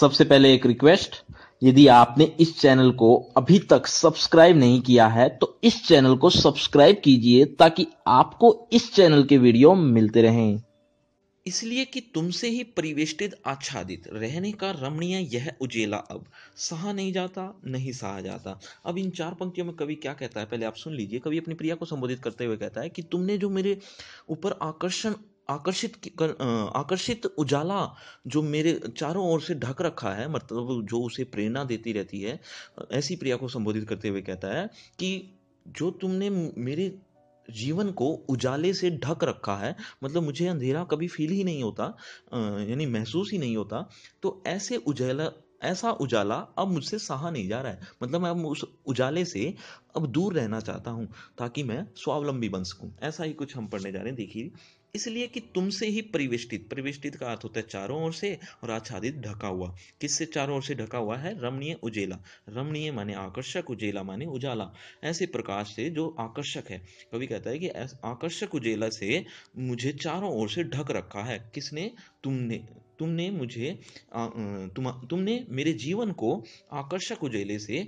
सबसे पहले एक रिक्वेस्ट यदि आपने इस चैनल को अभी तक सब्सक्राइब नहीं किया है तो इस चैनल को सब्सक्राइब कीजिए ताकि आपको इस चैनल के वीडियो मिलते रहें इसलिए कि तुमसे ही परिवेष्टित आच्छादित रहने का रमणीय यह उजेला अब सहा नहीं जाता नहीं सहा जाता अब इन चार पंक्तियों में कवि क्या कहता है पहले आप सुन लीजिए कवि अपनी प्रिया को संबोधित करते हुए कहता है कि तुमने जो मेरे ऊपर आकर्षण आकर्षित कर आकर्षित उजाला जो मेरे चारों ओर से ढक रखा है मतलब जो उसे प्रेरणा देती रहती है ऐसी प्रिया को संबोधित करते हुए कहता है कि जो तुमने मेरे जीवन को उजाले से ढक रखा है मतलब मुझे अंधेरा कभी फील ही नहीं होता यानी महसूस ही नहीं होता तो ऐसे उजाला ऐसा उजाला अब मुझसे सहा नहीं जा रहा है मतलब मैं अब उस उजाले से अब दूर रहना चाहता हूँ ताकि मैं स्वावलंबी बन सकूँ ऐसा ही कुछ हम पढ़ने जा रहे हैं देखिए इसलिए कि तुमसे ही परिवेष्टित परिवेष्टित का अर्थ होता है चारों ओर से और आच्छादित ढका हुआ किससे चारों ओर से ढका हुआ है रमणीय उजेला रमणीय माने आकर्षक उजेला माने उजाला ऐसे प्रकाश से जो आकर्षक है कभी कहता है कि आकर्षक उजेला से मुझे चारों ओर से ढक रखा है किसने तुमने तुमने मुझे तुम तुमने मेरे जीवन को आकर्षक उजेले से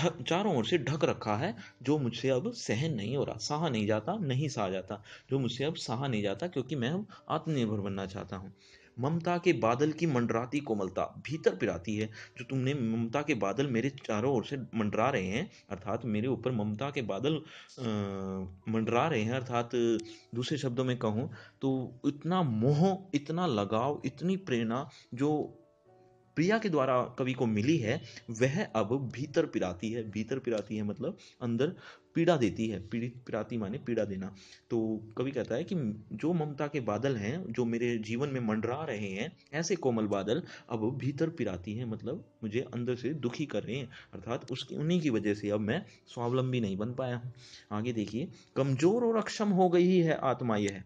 ढक चारों ओर से ढक रखा है जो मुझसे अब सहन नहीं हो रहा सहा नहीं जाता नहीं सहा जाता जो मुझसे अब सहा नहीं जाता क्योंकि मैं अब आत्मनिर्भर बनना चाहता हूँ ममता के बादल की मंडराती कोमलता भीतर पिराती है जो तुमने ममता के बादल मेरे चारों ओर से मंडरा रहे हैं अर्थात मेरे ऊपर ममता के बादल मंडरा रहे हैं अर्थात दूसरे शब्दों में कहूँ तो इतना मोह इतना लगाव इतनी प्रेरणा जो प्रिया के द्वारा कवि को मिली है वह अब भीतर पिराती है भीतर पिराती है मतलब अंदर पीड़ा देती है पीड़ित पिराती माने पीड़ा देना तो कवि कहता है कि जो ममता के बादल हैं जो मेरे जीवन में मंडरा रहे हैं ऐसे कोमल बादल अब भीतर पिराती हैं मतलब मुझे अंदर से दुखी कर रहे हैं अर्थात उसकी उन्हीं की वजह से अब मैं स्वावलंबी नहीं बन पाया हूँ आगे देखिए कमजोर और अक्षम हो गई है आत्मा यह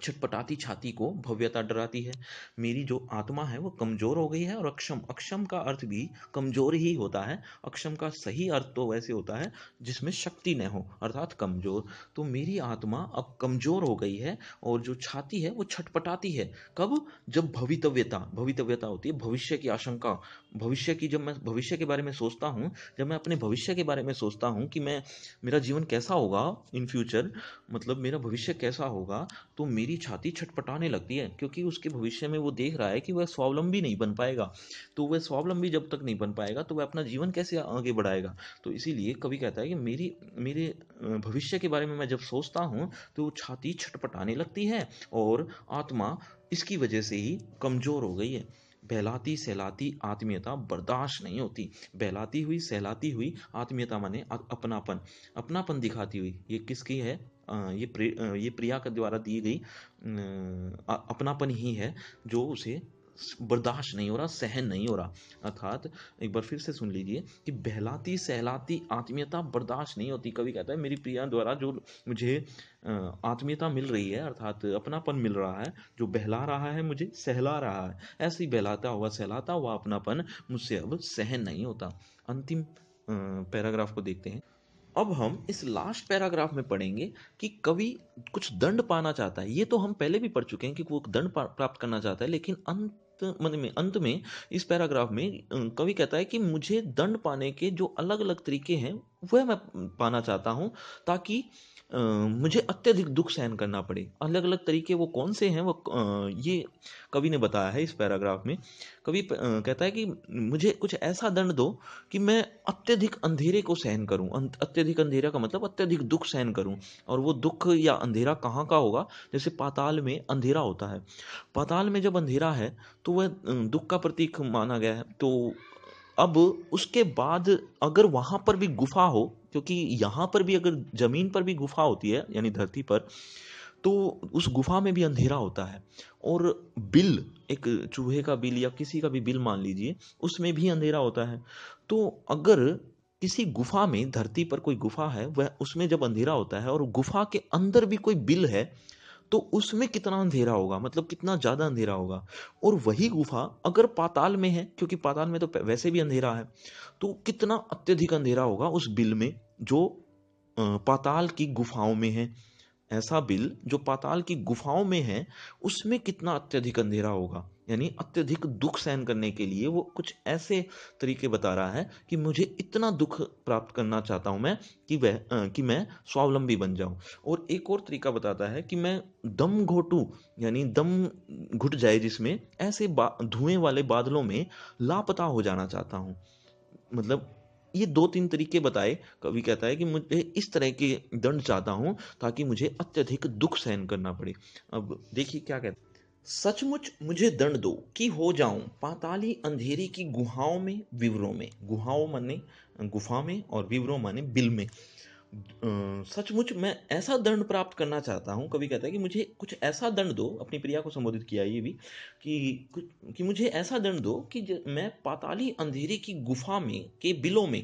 छटपटाती छाती को भव्यता डराती है मेरी जो आत्मा है वो कमजोर हो गई है और अक्षम अक्षम का अर्थ भी कमजोर ही होता है अक्षम का सही अर्थ तो वैसे होता है जिसमें शक्ति न हो अर्थात कमजोर तो मेरी आत्मा अब कमजोर हो गई है और जो छाती है वो छटपटाती है कब जब भवितव्यता भवितव्यता होती है भविष्य की आशंका भविष्य की जब मैं भविष्य के बारे में सोचता हूँ जब मैं अपने भविष्य के बारे में सोचता हूँ कि मैं मेरा जीवन कैसा होगा इन फ्यूचर मतलब मेरा भविष्य कैसा होगा तो मेरी छाती छटपटाने लगती है क्योंकि उसके भविष्य में वो देख रहा है कि वह स्वावलंबी नहीं बन पाएगा तो वह स्वावलंबी जब तक नहीं बन पाएगा तो वह अपना जीवन कैसे आगे बढ़ाएगा तो इसीलिए कवि कहता है कि मेरी मेरे भविष्य के बारे में मैं जब सोचता हूँ तो छाती छटपटाने लगती है और आत्मा इसकी वजह से ही कमज़ोर हो गई है बहलाती सहलाती आत्मीयता बर्दाश्त नहीं होती बहलाती हुई सहलाती हुई आत्मीयता माने अपनापन अपनापन दिखाती हुई ये किसकी है ये प्रे ये प्रिया के द्वारा दी गई अपनापन ही है जो उसे बर्दाश्त नहीं हो रहा सहन नहीं हो रहा अर्थात एक बार फिर से सुन लीजिए कि बहलाती सहलाती आत्मीयता बर्दाश्त नहीं होती कभी कहता है मेरी प्रिया द्वारा जो मुझे आत्मीयता मिल रही है अर्थात अपनापन मिल रहा है जो बहला रहा है मुझे सहला रहा है ऐसे ही बहलाता हुआ सहलाता हुआ अपनापन मुझसे अब सहन नहीं होता अंतिम पैराग्राफ को देखते हैं अब हम इस लास्ट पैराग्राफ में पढ़ेंगे कि कवि कुछ दंड पाना चाहता है ये तो हम पहले भी पढ़ चुके हैं कि वो दंड प्राप्त करना चाहता है लेकिन अंत मन में अंत में इस पैराग्राफ में कवि कहता है कि मुझे दंड पाने के जो अलग अलग तरीके हैं वह मैं पाना चाहता हूँ ताकि आ, मुझे अत्यधिक दुख सहन करना पड़े अलग अलग तरीके वो कौन से हैं वो आ, ये कवि ने बताया है इस पैराग्राफ में कवि कहता है कि मुझे कुछ ऐसा दंड दो कि मैं अत्यधिक अंधेरे को सहन करूं अं, अत्यधिक अंधेरा का मतलब अत्यधिक दुख सहन करूं और वो दुख या अंधेरा कहाँ का होगा जैसे पाताल में अंधेरा होता है पाताल में जब अंधेरा है तो वह दुख का प्रतीक माना गया है तो अब उसके बाद अगर वहाँ पर भी गुफा हो क्योंकि यहाँ पर भी अगर ज़मीन पर भी गुफा होती है यानी धरती पर तो उस गुफा में भी अंधेरा होता है और बिल एक चूहे का बिल या किसी का भी बिल मान लीजिए उसमें भी अंधेरा होता है तो अगर किसी गुफा में धरती पर कोई गुफा है वह उसमें जब अंधेरा होता है और गुफा के अंदर भी कोई बिल है तो उसमें कितना अंधेरा होगा मतलब कितना ज़्यादा अंधेरा होगा और वही गुफा अगर पाताल में है क्योंकि पाताल में तो वैसे भी अंधेरा है तो कितना अत्यधिक अंधेरा होगा उस बिल में जो पाताल की गुफाओं में है ऐसा बिल जो पाताल की गुफाओं में है उसमें कितना अत्यधिक अंधेरा होगा यानी अत्यधिक दुख सहन करने के लिए वो कुछ ऐसे तरीके बता रहा है कि मुझे इतना दुख प्राप्त करना चाहता हूँ मैं कि वह कि मैं स्वावलंबी बन जाऊँ और एक और तरीका बताता है कि मैं दम घोटू यानी दम घुट जाए जिसमें ऐसे धुएं वाले बादलों में लापता हो जाना चाहता हूँ मतलब ये दो तीन तरीके बताए कवि कहता है कि मुझे इस तरह के दंड चाहता हूं ताकि मुझे अत्यधिक दुख सहन करना पड़े अब देखिए क्या कहते सचमुच मुझे दंड दो कि हो जाऊं पाताली अंधेरी की गुहाओं में विवरों में गुहाओं माने गुफा में और विवरों माने बिल में सचमुच मैं ऐसा दंड प्राप्त करना चाहता हूँ कभी कहता है कि मुझे कुछ ऐसा दंड दो अपनी प्रिया को संबोधित किया ये भी कि कुछ कि मुझे ऐसा दंड दो कि मैं पाताली अंधेरे की गुफा में के बिलों में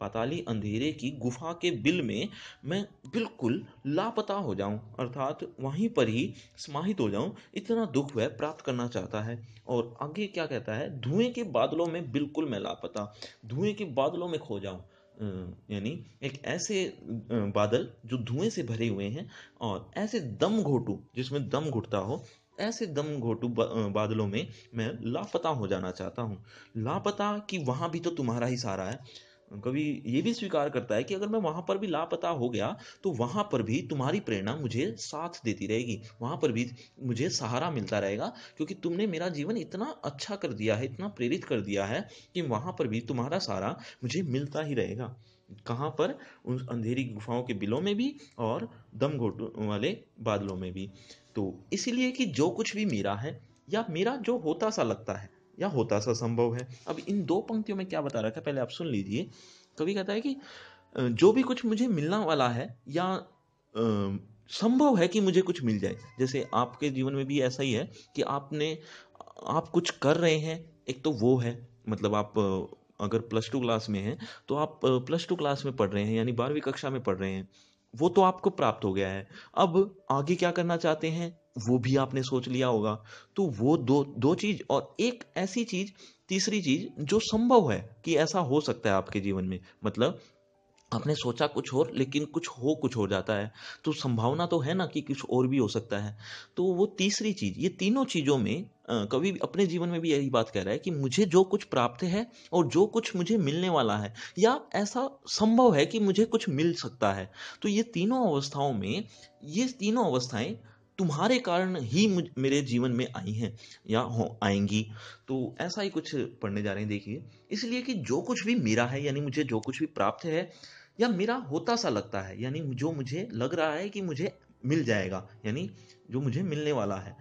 पाताली अंधेरे की गुफा के बिल में मैं बिल्कुल लापता हो जाऊँ अर्थात वहीं पर ही समाहित हो जाऊँ इतना दुख वह प्राप्त करना चाहता है और आगे क्या कहता है धुएं के बादलों में बिल्कुल मैं लापता धुएं के बादलों में खो जाऊँ यानी एक ऐसे बादल जो धुएं से भरे हुए हैं और ऐसे दम घोटू जिसमें दम घुटता हो ऐसे दम घोटू बादलों में मैं लापता हो जाना चाहता हूँ लापता कि वहाँ भी तो तुम्हारा ही सहारा है कवि ये भी स्वीकार करता है कि अगर मैं वहाँ पर भी लापता हो गया तो वहाँ पर भी तुम्हारी प्रेरणा मुझे साथ देती रहेगी वहाँ पर भी मुझे सहारा मिलता रहेगा क्योंकि तुमने मेरा जीवन इतना अच्छा कर दिया है इतना प्रेरित कर दिया है कि वहाँ पर भी तुम्हारा सहारा मुझे मिलता ही रहेगा कहाँ पर उन अंधेरी गुफाओं के बिलों में भी और दम घोटों वाले बादलों में भी तो इसीलिए कि जो कुछ भी मेरा है या मेरा जो होता सा लगता है या होता सा संभव है अब इन दो पंक्तियों में क्या बता रखा है पहले आप सुन लीजिए कवि कहता है कि जो भी कुछ मुझे मिलना वाला है या संभव है कि मुझे कुछ मिल जाए जैसे आपके जीवन में भी ऐसा ही है कि आपने आप कुछ कर रहे हैं एक तो वो है मतलब आप अगर प्लस टू क्लास में हैं तो आप प्लस टू क्लास में पढ़ रहे हैं यानी बारहवीं कक्षा में पढ़ रहे हैं वो तो आपको प्राप्त हो गया है अब आगे क्या करना चाहते हैं वो भी आपने सोच लिया होगा तो वो दो दो चीज और एक ऐसी चीज तीसरी चीज जो संभव है कि ऐसा हो सकता है आपके जीवन में मतलब आपने सोचा कुछ और लेकिन कुछ हो कुछ हो जाता है तो संभावना तो है ना कि कुछ और भी हो सकता है तो वो तीसरी चीज ये तीनों चीजों में कभी अपने जीवन में भी यही बात कह रहा है कि मुझे जो कुछ प्राप्त है और जो कुछ मुझे मिलने वाला है या ऐसा संभव है कि मुझे कुछ मिल सकता है तो ये तीनों अवस्थाओं में ये तीनों अवस्थाएं तुम्हारे कारण ही मेरे जीवन में आई हैं या हो आएंगी तो ऐसा ही कुछ पढ़ने जा रहे हैं देखिए इसलिए कि जो कुछ भी मेरा है यानी मुझे जो कुछ भी प्राप्त है या मेरा होता सा लगता है यानी जो मुझे लग रहा है कि मुझे मिल जाएगा यानी जो मुझे मिलने वाला है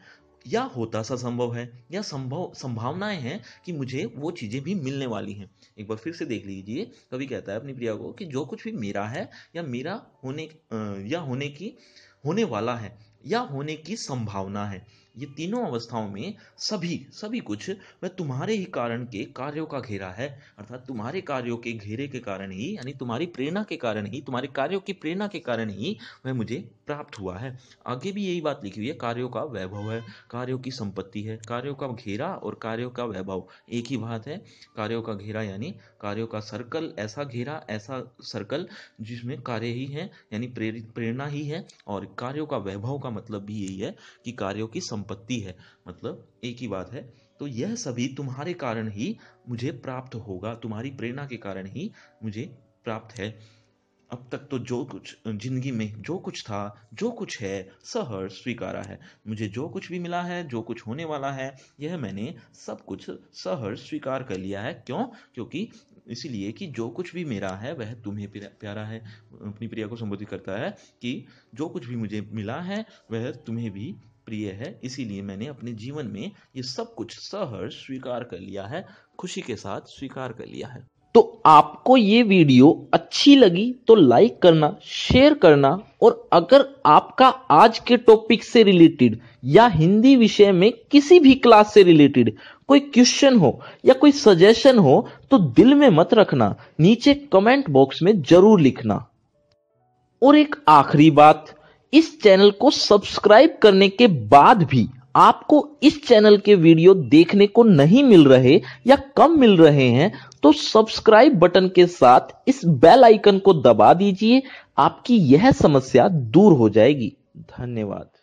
या होता सा संभव है या संभव संभावनाएं हैं कि मुझे वो चीज़ें भी मिलने वाली हैं एक बार फिर से देख लीजिए कभी कहता है अपनी प्रिया को कि जो कुछ भी मेरा है या मेरा होने या होने की होने वाला है या होने की संभावना है ये तीनों अवस्थाओं में सभी सभी कुछ वह तुम्हारे ही कारण के कार्यों का घेरा है अर्थात तुम्हारे कार्यों के घेरे के कारण ही यानी तुम्हारी प्रेरणा के कारण ही तुम्हारे कार्यों की प्रेरणा के कारण ही वह मुझे प्राप्त हुआ है आगे भी यही बात लिखी हुई है कार्यों का वैभव है कार्यों की संपत्ति है कार्यों का घेरा और कार्यों का वैभव एक ही बात है कार्यों का घेरा यानी कार्यों का सर्कल ऐसा घेरा ऐसा सर्कल जिसमें कार्य ही है यानी प्रेरित प्रेरणा ही है और कार्यों का वैभव का मतलब भी यही है कि कार्यों की संपत्ति संपत्ति है मतलब एक ही बात है तो यह सभी तुम्हारे कारण ही मुझे प्राप्त होगा तुम्हारी प्रेरणा के कारण ही मुझे प्राप्त है अब तक तो जो कुछ जिंदगी में जो कुछ था जो कुछ है सहर्ष स्वीकारा है मुझे जो कुछ भी मिला है जो कुछ होने वाला है यह मैंने सब कुछ सहर्ष स्वीकार कर लिया है क्यों क्योंकि इसीलिए कि जो कुछ भी मेरा है वह तुम्हें प्यारा है अपनी प्रिया को संबोधित करता है कि जो कुछ भी मुझे मिला है वह तुम्हें भी प्रिय है इसीलिए मैंने अपने जीवन में ये सब कुछ सहर्ष स्वीकार कर लिया है खुशी के साथ स्वीकार कर लिया है तो आपको ये वीडियो अच्छी लगी तो लाइक करना शेयर करना और अगर आपका आज के टॉपिक से रिलेटेड या हिंदी विषय में किसी भी क्लास से रिलेटेड कोई क्वेश्चन हो या कोई सजेशन हो तो दिल में मत रखना नीचे कमेंट बॉक्स में जरूर लिखना और एक आखिरी बात इस चैनल को सब्सक्राइब करने के बाद भी आपको इस चैनल के वीडियो देखने को नहीं मिल रहे या कम मिल रहे हैं तो सब्सक्राइब बटन के साथ इस बेल आइकन को दबा दीजिए आपकी यह समस्या दूर हो जाएगी धन्यवाद